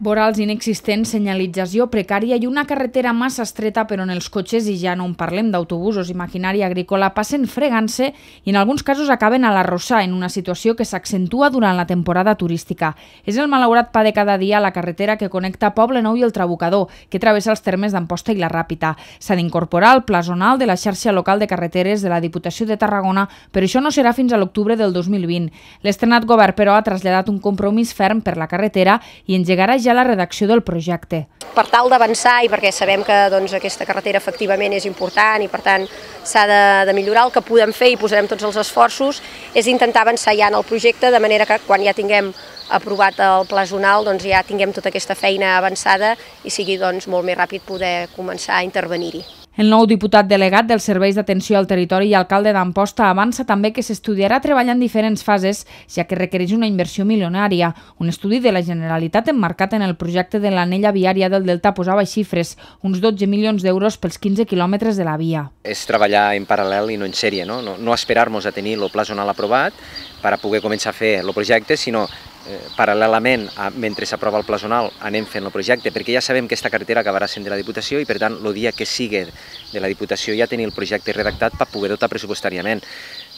Vorals inexistents, senyalització precària i una carretera massa estreta però en els cotxes i ja no en parlem d'autobusos i maquinària agrícola passen fregant-se i en alguns casos acaben a la rossa en una situació que s'accentua durant la temporada turística. És el malaurat pa de cada dia a la carretera que connecta Poble Nou i el Trabucador, que travessa els termes d'Amposta i la Ràpita. S'ha d'incorporar al pla zonal de la xarxa local de carreteres de la Diputació de Tarragona, però això no serà fins a l'octubre del 2020. L'estrenat govern, però, ha traslladat un compromís ferm per la carretera i engegarà ja ja la redacció del projecte. Per tal d'avançar i perquè sabem que doncs, aquesta carretera efectivament és important i per tant s'ha de, de millorar, el que podem fer i posarem tots els esforços és intentar avançar ja en el projecte de manera que quan ja tinguem aprovat el pla zonal doncs ja tinguem tota aquesta feina avançada i sigui doncs, molt més ràpid poder començar a intervenir-hi. El nou diputat delegat dels Serveis d'Atenció al Territori i alcalde d'Amposta avança també que s'estudiarà treballar en diferents fases, ja que requereix una inversió milionària. Un estudi de la Generalitat emmarcat en el projecte de l'anella viària del Delta posava xifres, uns 12 milions d'euros pels 15 quilòmetres de la via. És treballar en paral·lel i no en sèrie, no, no, no esperar-nos a tenir el pla zonal aprovat per a poder començar a fer el projecte, sinó Eh, paral·lelament, a, mentre s'aprova el pla zonal, anem fent el projecte, perquè ja sabem que aquesta carretera acabarà sent de la Diputació i, per tant, el dia que sigui de la Diputació ja tenir el projecte redactat per poder dotar pressupostàriament.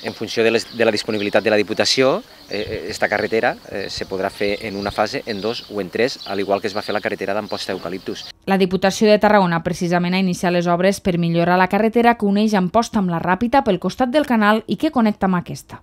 En funció de, la disponibilitat de la Diputació, eh, eh esta carretera eh, se podrà fer en una fase, en dos o en tres, al igual que es va fer la carretera d'Amposta Eucaliptus. La Diputació de Tarragona precisament ha iniciat les obres per millorar la carretera que uneix Amposta amb la Ràpita pel costat del canal i que connecta amb aquesta.